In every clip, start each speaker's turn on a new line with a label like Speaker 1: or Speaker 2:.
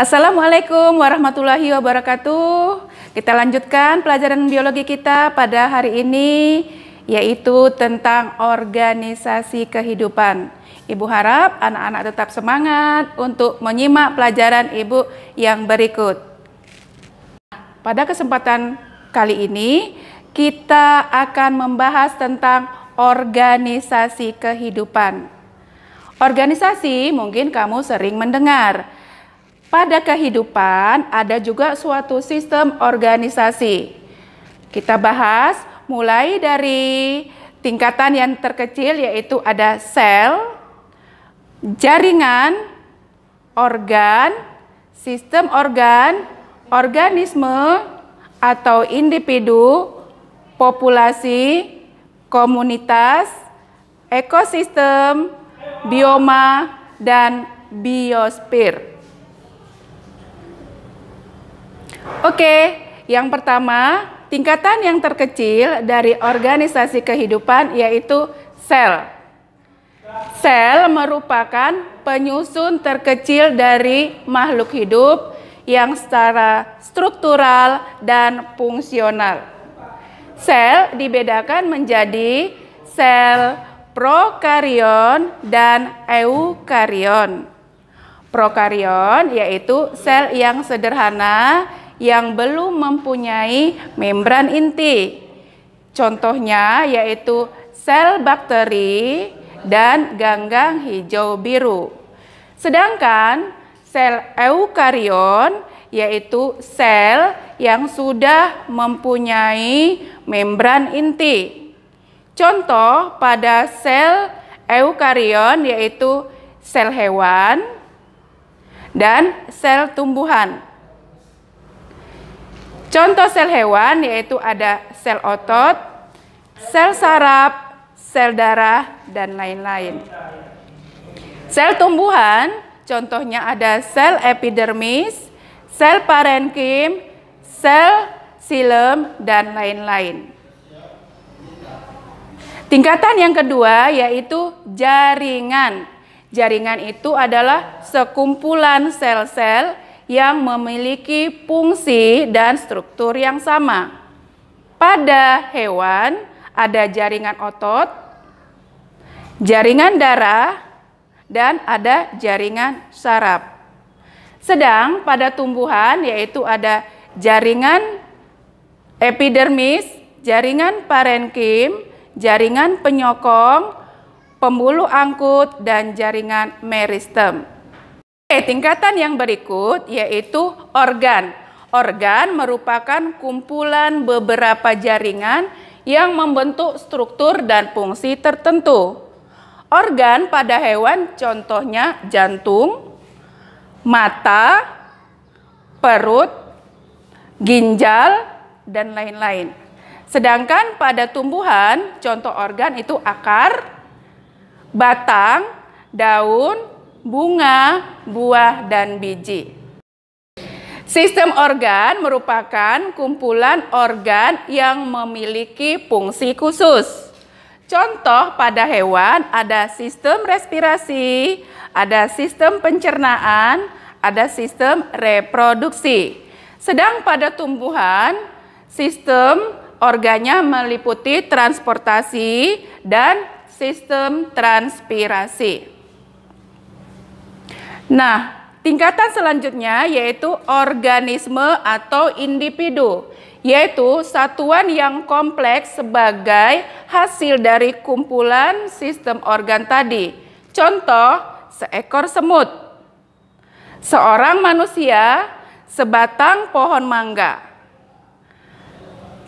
Speaker 1: Assalamualaikum warahmatullahi wabarakatuh. Kita lanjutkan pelajaran biologi kita pada hari ini yaitu tentang organisasi kehidupan. Ibu harap anak-anak tetap semangat untuk menyimak pelajaran Ibu yang berikut. Pada kesempatan kali ini kita akan membahas tentang organisasi kehidupan. Organisasi mungkin kamu sering mendengar pada kehidupan ada juga suatu sistem organisasi. Kita bahas mulai dari tingkatan yang terkecil yaitu ada sel, jaringan, organ, sistem organ, organisme atau individu, populasi, komunitas, ekosistem, bioma, dan biosfer. Oke, yang pertama, tingkatan yang terkecil dari organisasi kehidupan yaitu sel. Sel merupakan penyusun terkecil dari makhluk hidup yang secara struktural dan fungsional. Sel dibedakan menjadi sel prokarion dan eukarion. Prokarion yaitu sel yang sederhana yang belum mempunyai membran inti. Contohnya yaitu sel bakteri dan ganggang hijau biru. Sedangkan sel eukarion yaitu sel yang sudah mempunyai membran inti. Contoh pada sel eukarion yaitu sel hewan dan sel tumbuhan. Contoh sel hewan yaitu ada sel otot, sel saraf, sel darah, dan lain-lain. Sel tumbuhan, contohnya ada sel epidermis, sel parenkim, sel silem, dan lain-lain. Tingkatan yang kedua yaitu jaringan. Jaringan itu adalah sekumpulan sel-sel yang memiliki fungsi dan struktur yang sama. Pada hewan ada jaringan otot, jaringan darah, dan ada jaringan saraf. Sedang pada tumbuhan yaitu ada jaringan epidermis, jaringan parenkim, jaringan penyokong, pembuluh angkut, dan jaringan meristem tingkatan yang berikut yaitu organ. Organ merupakan kumpulan beberapa jaringan yang membentuk struktur dan fungsi tertentu. Organ pada hewan contohnya jantung, mata, perut, ginjal, dan lain-lain. Sedangkan pada tumbuhan, contoh organ itu akar, batang, daun, bunga, buah, dan biji. Sistem organ merupakan kumpulan organ yang memiliki fungsi khusus. Contoh pada hewan ada sistem respirasi, ada sistem pencernaan, ada sistem reproduksi. Sedang pada tumbuhan, sistem organnya meliputi transportasi dan sistem transpirasi. Nah, tingkatan selanjutnya yaitu organisme atau individu, yaitu satuan yang kompleks sebagai hasil dari kumpulan sistem organ tadi. Contoh, seekor semut, seorang manusia, sebatang pohon mangga.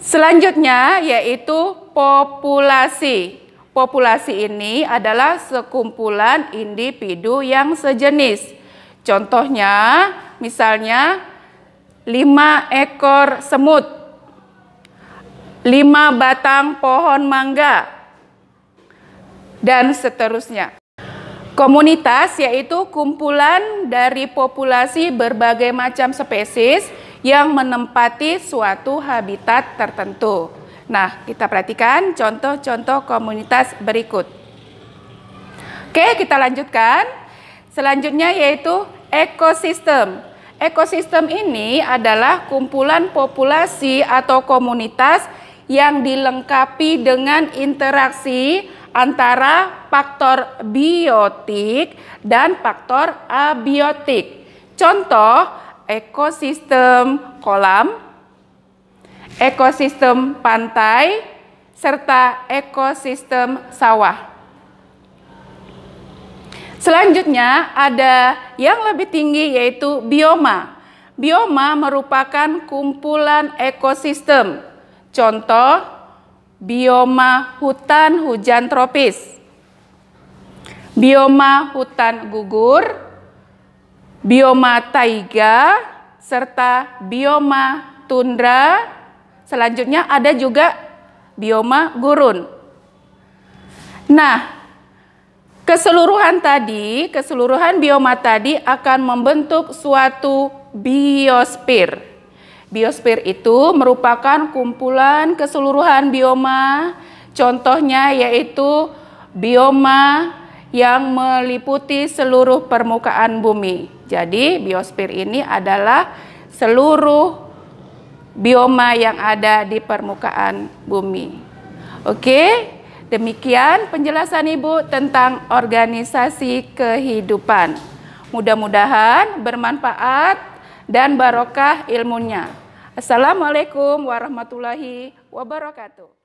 Speaker 1: Selanjutnya yaitu populasi Populasi ini adalah sekumpulan individu yang sejenis. Contohnya, misalnya lima ekor semut, lima batang pohon mangga, dan seterusnya. Komunitas yaitu kumpulan dari populasi berbagai macam spesies yang menempati suatu habitat tertentu. Nah, kita perhatikan contoh-contoh komunitas berikut. Oke, kita lanjutkan. Selanjutnya yaitu ekosistem. Ekosistem ini adalah kumpulan populasi atau komunitas yang dilengkapi dengan interaksi antara faktor biotik dan faktor abiotik. Contoh ekosistem kolam ekosistem pantai, serta ekosistem sawah. Selanjutnya ada yang lebih tinggi yaitu bioma. Bioma merupakan kumpulan ekosistem. Contoh, bioma hutan hujan tropis, bioma hutan gugur, bioma taiga, serta bioma tundra Selanjutnya ada juga bioma gurun. Nah, keseluruhan tadi, keseluruhan bioma tadi akan membentuk suatu biosfer. Biosfer itu merupakan kumpulan keseluruhan bioma, contohnya yaitu bioma yang meliputi seluruh permukaan bumi. Jadi, biosfer ini adalah seluruh bioma yang ada di permukaan bumi. Oke, demikian penjelasan Ibu tentang organisasi kehidupan. Mudah-mudahan bermanfaat dan barokah ilmunya. Assalamualaikum warahmatullahi wabarakatuh.